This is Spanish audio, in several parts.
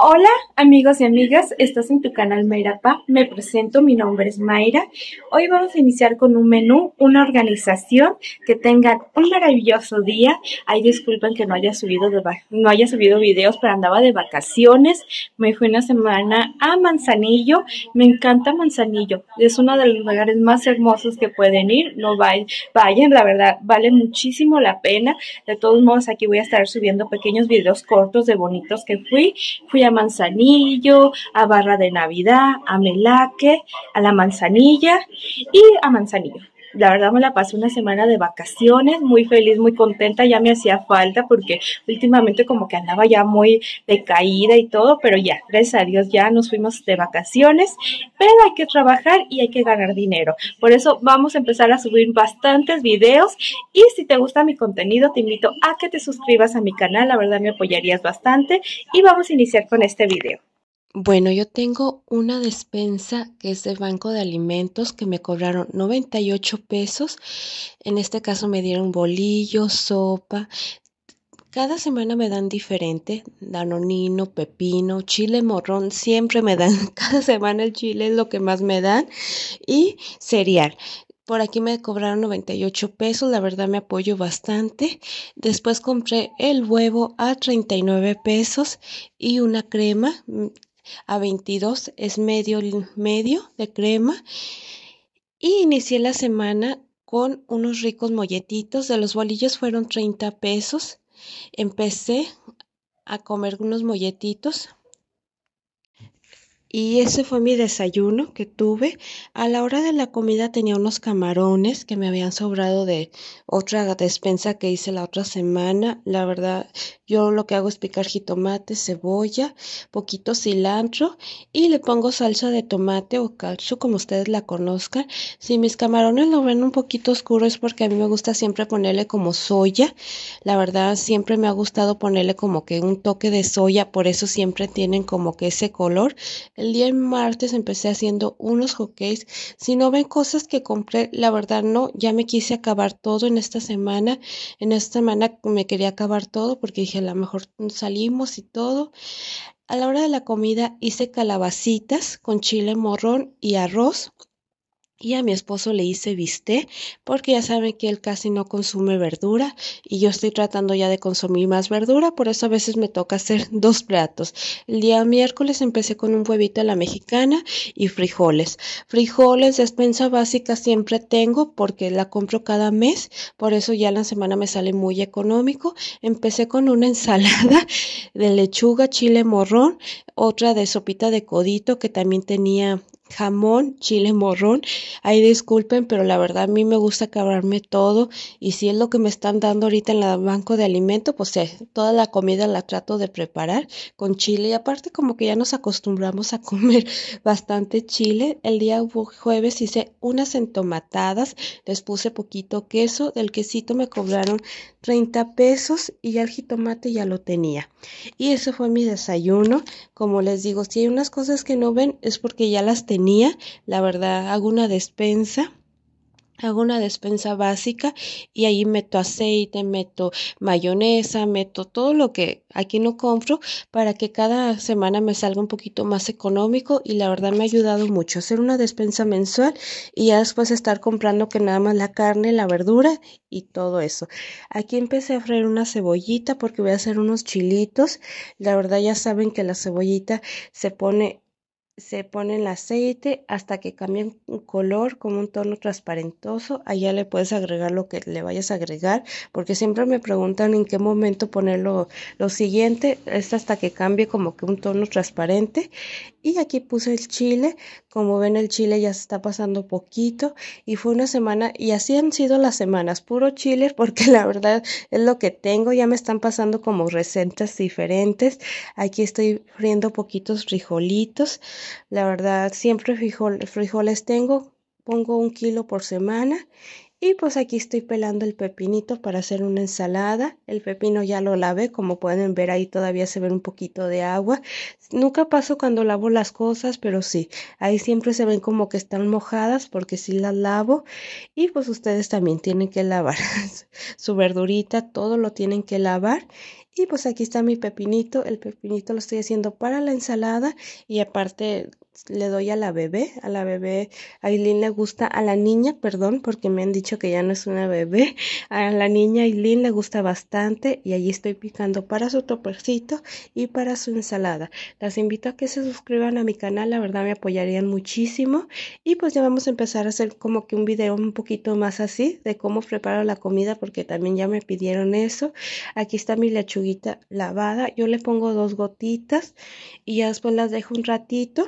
Hola amigos y amigas, estás en tu canal Mayra Pa. Me presento, mi nombre es Mayra. Hoy vamos a iniciar con un menú, una organización. Que tengan un maravilloso día. Ay, disculpen que no haya subido de no haya subido videos, pero andaba de vacaciones. Me fui una semana a Manzanillo. Me encanta Manzanillo. Es uno de los lugares más hermosos que pueden ir. No vayan, vayan, la verdad, vale muchísimo la pena. De todos modos, aquí voy a estar subiendo pequeños videos cortos de bonito que fui, fui a Manzanillo, a Barra de Navidad, a Melaque, a La Manzanilla y a Manzanillo la verdad me la pasé una semana de vacaciones, muy feliz, muy contenta, ya me hacía falta porque últimamente como que andaba ya muy decaída y todo, pero ya, gracias a Dios ya nos fuimos de vacaciones, pero hay que trabajar y hay que ganar dinero. Por eso vamos a empezar a subir bastantes videos y si te gusta mi contenido te invito a que te suscribas a mi canal, la verdad me apoyarías bastante y vamos a iniciar con este video. Bueno, yo tengo una despensa que es de banco de alimentos que me cobraron 98 pesos. En este caso me dieron bolillo, sopa. Cada semana me dan diferente, danonino, pepino, chile morrón, siempre me dan, cada semana el chile es lo que más me dan y cereal. Por aquí me cobraron 98 pesos, la verdad me apoyo bastante. Después compré el huevo a 39 pesos y una crema mm, a 22 es medio, medio de crema. Y inicié la semana con unos ricos molletitos. De los bolillos fueron 30 pesos. Empecé a comer unos molletitos y ese fue mi desayuno que tuve. A la hora de la comida tenía unos camarones que me habían sobrado de otra despensa que hice la otra semana. La verdad, yo lo que hago es picar jitomate, cebolla, poquito cilantro y le pongo salsa de tomate o calcio, como ustedes la conozcan. Si mis camarones lo ven un poquito oscuro es porque a mí me gusta siempre ponerle como soya. La verdad, siempre me ha gustado ponerle como que un toque de soya, por eso siempre tienen como que ese color el día martes empecé haciendo unos hockeys. Si no ven cosas que compré, la verdad no, ya me quise acabar todo en esta semana. En esta semana me quería acabar todo porque dije, a lo mejor salimos y todo. A la hora de la comida hice calabacitas con chile morrón y arroz. Y a mi esposo le hice bisté porque ya saben que él casi no consume verdura y yo estoy tratando ya de consumir más verdura, por eso a veces me toca hacer dos platos. El día miércoles empecé con un huevito a la mexicana y frijoles. Frijoles, despensa básica siempre tengo porque la compro cada mes, por eso ya la semana me sale muy económico. Empecé con una ensalada de lechuga, chile morrón, otra de sopita de codito que también tenía jamón, chile morrón. Ahí disculpen, pero la verdad a mí me gusta acabarme todo y si es lo que me están dando ahorita en la banco de alimento, pues eh, toda la comida la trato de preparar con chile y aparte como que ya nos acostumbramos a comer bastante chile. El día jueves hice unas entomatadas, les puse poquito queso, del quesito me cobraron 30 pesos y ya el jitomate ya lo tenía. Y eso fue mi desayuno. Como les digo, si hay unas cosas que no ven es porque ya las tengo la verdad, hago una despensa hago una despensa básica y ahí meto aceite, meto mayonesa, meto todo lo que aquí no compro para que cada semana me salga un poquito más económico y la verdad me ha ayudado mucho hacer una despensa mensual y ya después estar comprando que nada más la carne, la verdura y todo eso. Aquí empecé a freír una cebollita porque voy a hacer unos chilitos. La verdad ya saben que la cebollita se pone se pone el aceite hasta que un color como un tono transparentoso. Allá le puedes agregar lo que le vayas a agregar, porque siempre me preguntan en qué momento ponerlo. Lo siguiente es hasta que cambie como que un tono transparente. Y aquí puse el chile. Como ven, el chile ya se está pasando poquito. Y fue una semana, y así han sido las semanas, puro chile, porque la verdad es lo que tengo. Ya me están pasando como recetas diferentes. Aquí estoy friendo poquitos rijolitos la verdad, siempre frijoles tengo, pongo un kilo por semana y pues aquí estoy pelando el pepinito para hacer una ensalada. El pepino ya lo lavé, como pueden ver ahí todavía se ve un poquito de agua. Nunca paso cuando lavo las cosas, pero sí, ahí siempre se ven como que están mojadas porque sí las lavo. Y pues ustedes también tienen que lavar su verdurita, todo lo tienen que lavar. Y pues aquí está mi pepinito. El pepinito lo estoy haciendo para la ensalada y aparte le doy a la bebé, a la bebé, Aileen le gusta, a la niña, perdón, porque me han dicho que ya no es una bebé, a la niña Aileen le gusta bastante y allí estoy picando para su topercito y para su ensalada. Las invito a que se suscriban a mi canal, la verdad me apoyarían muchísimo y pues ya vamos a empezar a hacer como que un video un poquito más así de cómo preparo la comida porque también ya me pidieron eso. Aquí está mi lechuguita lavada, yo le pongo dos gotitas y ya después las dejo un ratito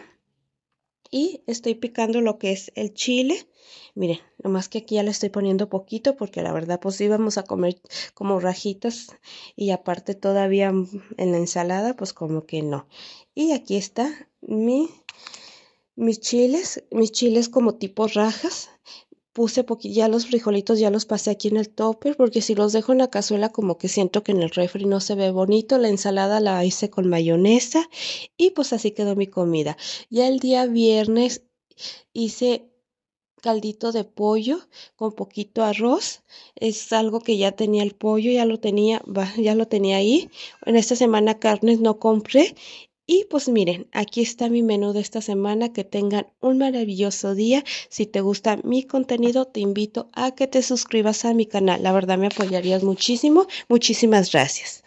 y estoy picando lo que es el chile. Miren, nomás que aquí ya le estoy poniendo poquito porque la verdad pues íbamos a comer como rajitas y aparte todavía en la ensalada pues como que no. Y aquí está mi, mis chiles, mis chiles como tipo rajas puse ya los frijolitos, ya los pasé aquí en el topper, porque si los dejo en la cazuela como que siento que en el refri no se ve bonito. La ensalada la hice con mayonesa y pues así quedó mi comida. Ya el día viernes hice caldito de pollo con poquito arroz. Es algo que ya tenía el pollo, ya lo tenía, ya lo tenía ahí. En esta semana carnes no compré y pues miren, aquí está mi menú de esta semana. Que tengan un maravilloso día. Si te gusta mi contenido, te invito a que te suscribas a mi canal. La verdad me apoyarías muchísimo. Muchísimas gracias.